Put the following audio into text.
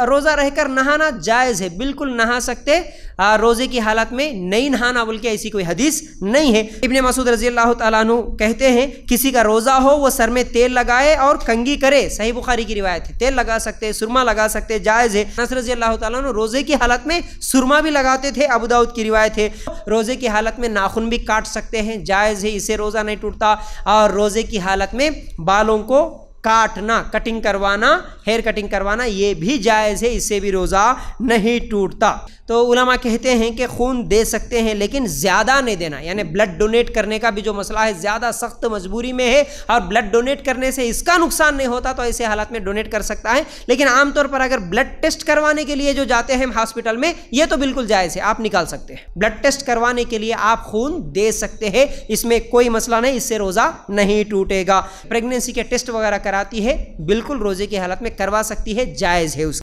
रोज़ा रहकर नहाना जायज़ है बिल्कुल नहा सकते रोज़े की हालत में नहीं नहाना बोल के ऐसी कोई हदीस नहीं है इबन मसूद रजी अल्लाह तु कहते हैं किसी का रोज़ा हो वो सर में तेल लगाए और कंगी करे सही बुखारी की रिवायत है तेल लगा सकते सुरमा लगा सकते जायज़ है नसर रजी अल्लाह तु रोज़े की हालत में सुरमा भी लगाते थे अबूदाऊद की रिवायत है रोज़े की हालत में नाखून भी काट सकते हैं जायज़ है इसे रोज़ा नहीं टूटता और रोज़े की हालत में बालों को काटना कटिंग करवाना हेयर कटिंग करवाना ये भी जायज़ है इससे भी रोज़ा नहीं टूटता तो उलमा कहते हैं कि खून दे सकते हैं लेकिन ज़्यादा नहीं देना यानी ब्लड डोनेट करने का भी जो मसला है ज़्यादा सख्त मजबूरी में है और ब्लड डोनेट करने से इसका नुकसान नहीं होता तो ऐसे हालात में डोनेट कर सकता है लेकिन आमतौर पर अगर ब्लड टेस्ट करवाने के लिए जो जाते हैं हॉस्पिटल में ये तो बिल्कुल जायज़ है आप निकाल सकते हैं ब्लड टेस्ट करवाने के लिए आप खून दे सकते हैं इसमें कोई मसला नहीं इससे रोज़ा नहीं टूटेगा प्रेगनेंसी के टेस्ट वगैरह कराती है बिल्कुल रोज़े की हालत में करवा सकती है जायज़ है उस